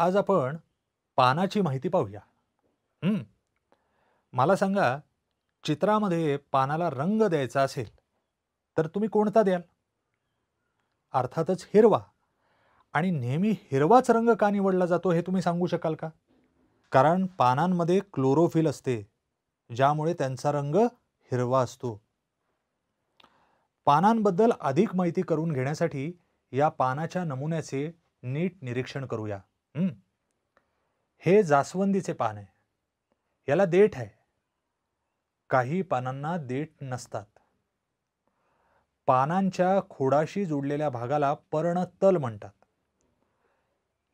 आज आपण पानाची माहिती पाहूया मला सांगा चित्रामध्ये पानाला रंग द्यायचा असेल तर तुम्ही कोणता द्याल अर्थातच हिरवा आणि नेहमी हिरवाच रंग का निवडला जातो हे तुम्ही सांगू शकाल का कारण पानांमध्ये क्लोरोफिल असते ज्यामुळे त्यांचा रंग हिरवा असतो पानांबद्दल अधिक माहिती करून घेण्यासाठी या पानाच्या नमुन्याचे नीट निरीक्षण करूया हे जास्वंदीचे पान आहे याला देठ आहे काही पानांना देठ नसतात पानांच्या खोडाशी जोडलेल्या भागाला तल म्हणतात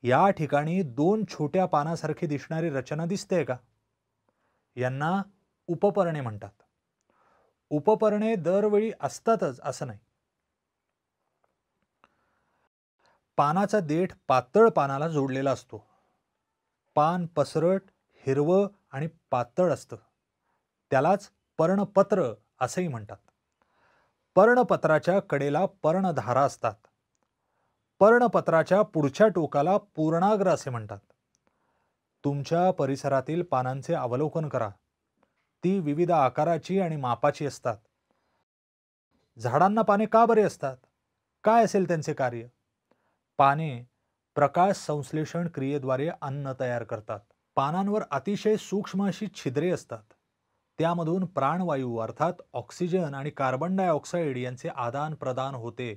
या ठिकाणी दोन छोट्या पानासारखी दिसणारी रचना दिसते का यांना उपपर्णे म्हणतात उपपर्णे दरवेळी असतातच असं नाही पानाचा देठ पातळ पानाला जोडलेला असतो पान पसरट हिरवं आणि पातळ असतं त्यालाच पर्णपत्र असंही म्हणतात पर्णपत्राच्या कडेला पर्णधारा असतात पर्णपत्राच्या पुढच्या टोकाला पूर्णाग्र असे म्हणतात तुमच्या परिसरातील पानांचे अवलोकन करा ती विविध आकाराची आणि मापाची असतात झाडांना पाने का बरे असतात काय असेल त्यांचे कार्य पाने प्रकाश संश्लेषण क्रियेद्वारे अन्न तयार करतात पानांवर अतिशय सूक्ष्म अशी छिद्रे असतात त्यामधून प्राणवायू अर्थात ऑक्सिजन आणि कार्बन डायऑक्साईड यांचे आदान प्रदान होते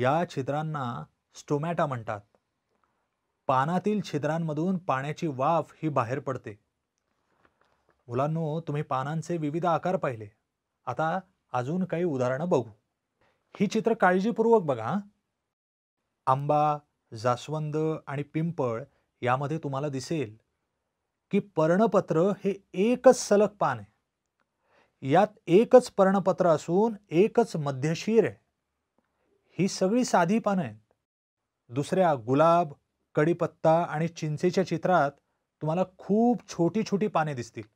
या छिद्रांना स्टोमॅटा म्हणतात पानातील छिद्रांमधून पाण्याची वाफ ही बाहेर पडते मुलांनो तुम्ही पानांचे विविध आकार पाहिले आता अजून काही उदाहरणं बघू ही चित्र काळजीपूर्वक बघा आंबा जास्वंद आणि पिंपळ यामध्ये तुम्हाला दिसेल की पर्णपत्र हे एकच सलग पान आहे यात एकच पर्णपत्र असून एकच मध्यशीर आहे ही सगळी साधी पानं आहेत दुसऱ्या गुलाब कडीपत्ता आणि चिंचेच्या चित्रात तुम्हाला खूप छोटी छोटी पाने दिसतील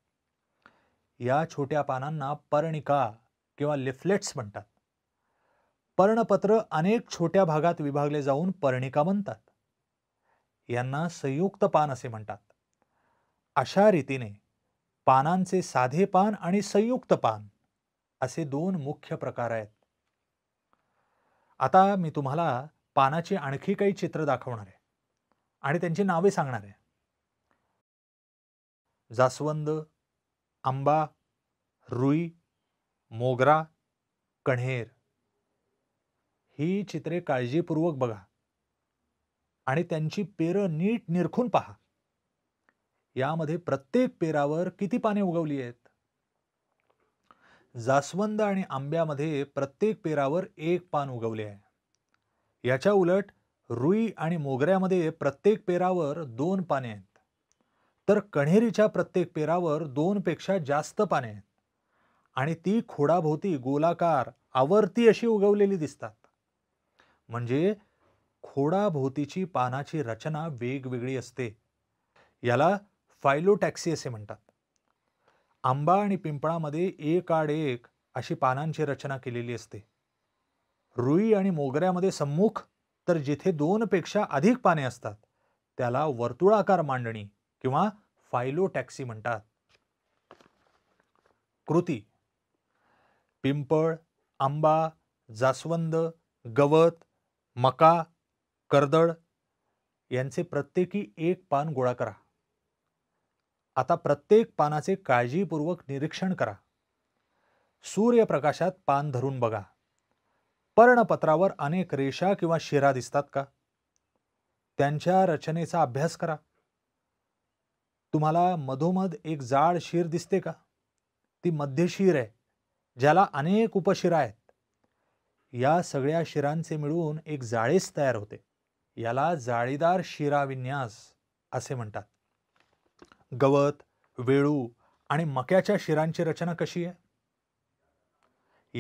या छोट्या पानांना पर्णिका किंवा लिफलेट्स म्हणतात पर्णपत्र अनेक छोट्या भागात विभागले जाऊन पर्णिका म्हणतात यांना संयुक्त पान असे म्हणतात अशा रीतीने पानांचे साधे पान आणि संयुक्त पान असे दोन मुख्य प्रकार आहेत आता मी तुम्हाला पानाची आणखी काही चित्र दाखवणार आहे आणि त्यांची नावे सांगणार आहे जास्वंद आंबा रुई मोगरा कण्हेर ही चित्रे काळजीपूर्वक बघा आणि त्यांची पेरं नीट निरखून पहा यामध्ये प्रत्येक पेरावर किती पाने उगवली आहेत जास्वंद आणि आंब्यामध्ये प्रत्येक पेरावर एक पान उगवले आहे याच्या उलट रुई आणि मोगऱ्यामध्ये प्रत्येक पेरावर दोन पाने आहेत तर कण्हेरीच्या प्रत्येक पेरावर दोनपेक्षा जास्त पाने आहेत आणि ती खोडाभोवती गोलाकार आवर्ती अशी उगवलेली दिसतात म्हणजे खोडाभोवतीची पानाची रचना वेगवेगळी असते याला फायलोटॅक्सी असे म्हणतात आंबा आणि पिंपळामध्ये एक आड एक अशी पानांची रचना केलेली असते रुई आणि मोगऱ्यामध्ये सम्मुख तर जिथे दोनपेक्षा अधिक पाने असतात त्याला वर्तुळाकार मांडणी किंवा फायलोटॅक्सी म्हणतात कृती पिंपळ आंबा जास्वंद गवत मका कर्दळ यांचे प्रत्येकी एक पान गोळा करा आता प्रत्येक पानाचे काळजीपूर्वक निरीक्षण करा सूर्यप्रकाशात पान धरून बघा पर्णपत्रावर अनेक रेषा किंवा शिरा दिसतात का त्यांच्या रचनेचा अभ्यास करा तुम्हाला मधोमध एक जाड शिर दिसते का ती मध्यशीर आहे ज्याला अनेक उपशिरा आहेत या सगळ्या शिरांचे मिळून एक जाळेच तयार होते याला जाळीदार शिराविन्यास असे म्हणतात गवत वेळू आणि मक्याच्या शिरांची रचना कशी आहे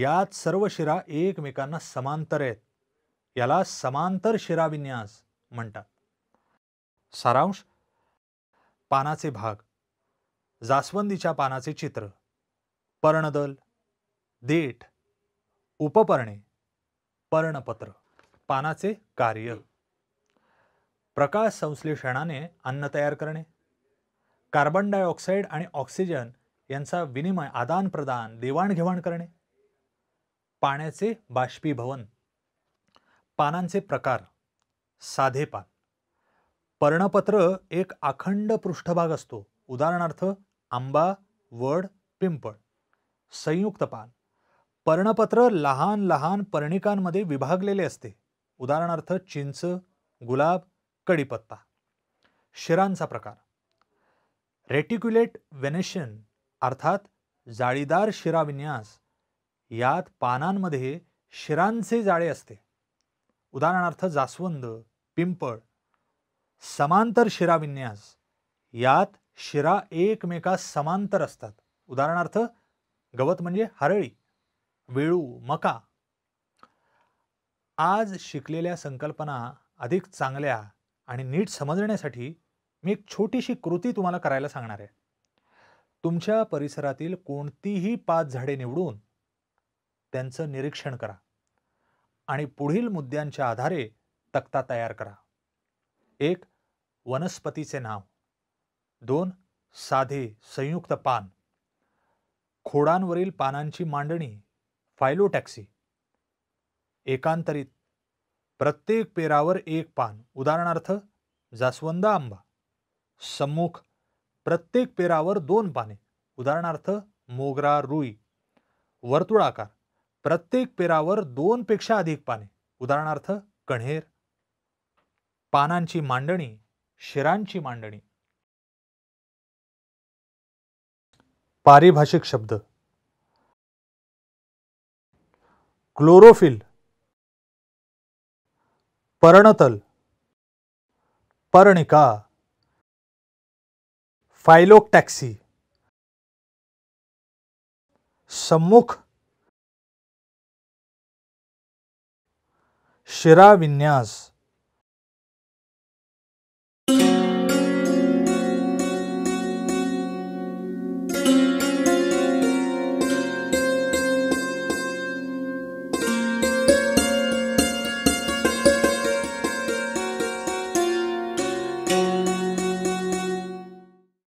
यात सर्व शिरा एकमेकांना समांतर आहेत याला समांतर शिराविन्यास म्हणतात सारांश पानाचे भाग जास्वंदीच्या पानाचे चित्र पर्णदल देठ उपपर्णे पर्णपत्र पानाचे कार्य प्रकाश संश्लेषणाने अन्न तयार करणे कार्बन डायऑक्साईड आणि ऑक्सिजन यांचा विनिमय आदानप्रदान देवाणघेवाण करणे पाण्याचे बाष्पीभवन पानांचे प्रकार साधे पान पर्णपत्र एक अखंड पृष्ठभाग असतो उदाहरणार्थ आंबा वड पिंपळ संयुक्त पान पर्णपत्र लहान लहान पर्णिकांमध्ये विभागलेले असते उदाहरणार्थ चिंच गुलाब कडीपत्ता शिरांचा प्रकार रेटिक्युलेट व्हेनेशन अर्थात जाळीदार शिराविन्यास यात पानांमध्ये शिरांचे जाळे असते उदाहरणार्थ जास्वंद पिंपळ समांतर शिराविन्यास यात शिरा एकमेकास समांतर असतात उदाहरणार्थ गवत म्हणजे हरळी वेळू मका आज शिकलेल्या संकल्पना अधिक चांगल्या आणि नीट समजण्यासाठी मी एक छोटीशी कृती तुम्हाला करायला सांगणार आहे तुमच्या परिसरातील कोणतीही पाच झाडे निवडून त्यांचं निरीक्षण करा आणि पुढील मुद्द्यांच्या आधारे तक्ता तयार करा एक वनस्पतीचे नाव दोन साधे संयुक्त पान खोडांवरील पानांची मांडणी टॅक्सी एकांतरित प्रत्येक पेरावर एक पान उदाहरणार्थ जास्वंद आंबा सम्मुख प्रत्येक पेरावर दोन पाने उदाहरणार्थ मोगरा रुई वर्तुळाकार प्रत्येक पेरावर दोन पेक्षा अधिक पाने उदाहरणार्थ कण्हेर पानांची मांडणी शिरांची मांडणी पारिभाषिक शब्द क्लोरोफिल पर्णतल पर्णिका फायलोक्टॅक्सी सम्मुख शिराविन्यास